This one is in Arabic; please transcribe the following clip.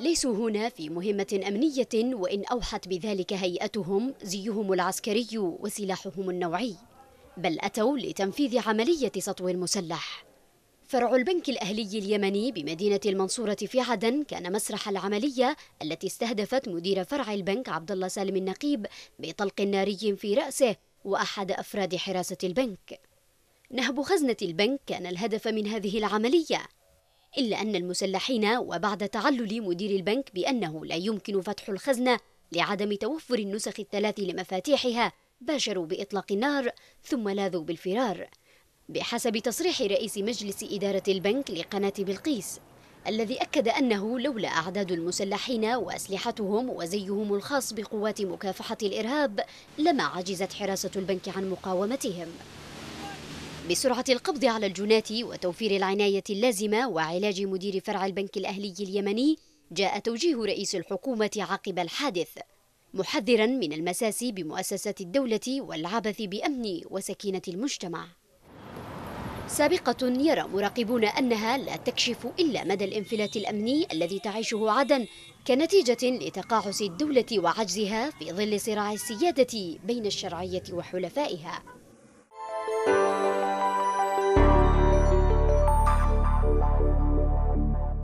ليسوا هنا في مهمة أمنية وإن أوحت بذلك هيئتهم زيهم العسكري وسلاحهم النوعي بل أتوا لتنفيذ عملية سطو مسلح فرع البنك الأهلي اليمني بمدينة المنصورة في عدن كان مسرح العملية التي استهدفت مدير فرع البنك عبد الله سالم النقيب بطلق ناري في رأسه وأحد أفراد حراسة البنك نهب خزنة البنك كان الهدف من هذه العملية إلا أن المسلحين وبعد تعلل مدير البنك بأنه لا يمكن فتح الخزنة لعدم توفر النسخ الثلاث لمفاتيحها باشروا بإطلاق النار ثم لاذوا بالفرار بحسب تصريح رئيس مجلس إدارة البنك لقناة بلقيس الذي أكد أنه لولا أعداد المسلحين وأسلحتهم وزيهم الخاص بقوات مكافحة الإرهاب لما عجزت حراسة البنك عن مقاومتهم بسرعة القبض على الجنات وتوفير العناية اللازمة وعلاج مدير فرع البنك الأهلي اليمني جاء توجيه رئيس الحكومة عقب الحادث محذرا من المساس بمؤسسات الدولة والعبث بأمن وسكينة المجتمع سابقة يرى مراقبون أنها لا تكشف إلا مدى الانفلات الأمني الذي تعيشه عدن كنتيجة لتقاعس الدولة وعجزها في ظل صراع السيادة بين الشرعية وحلفائها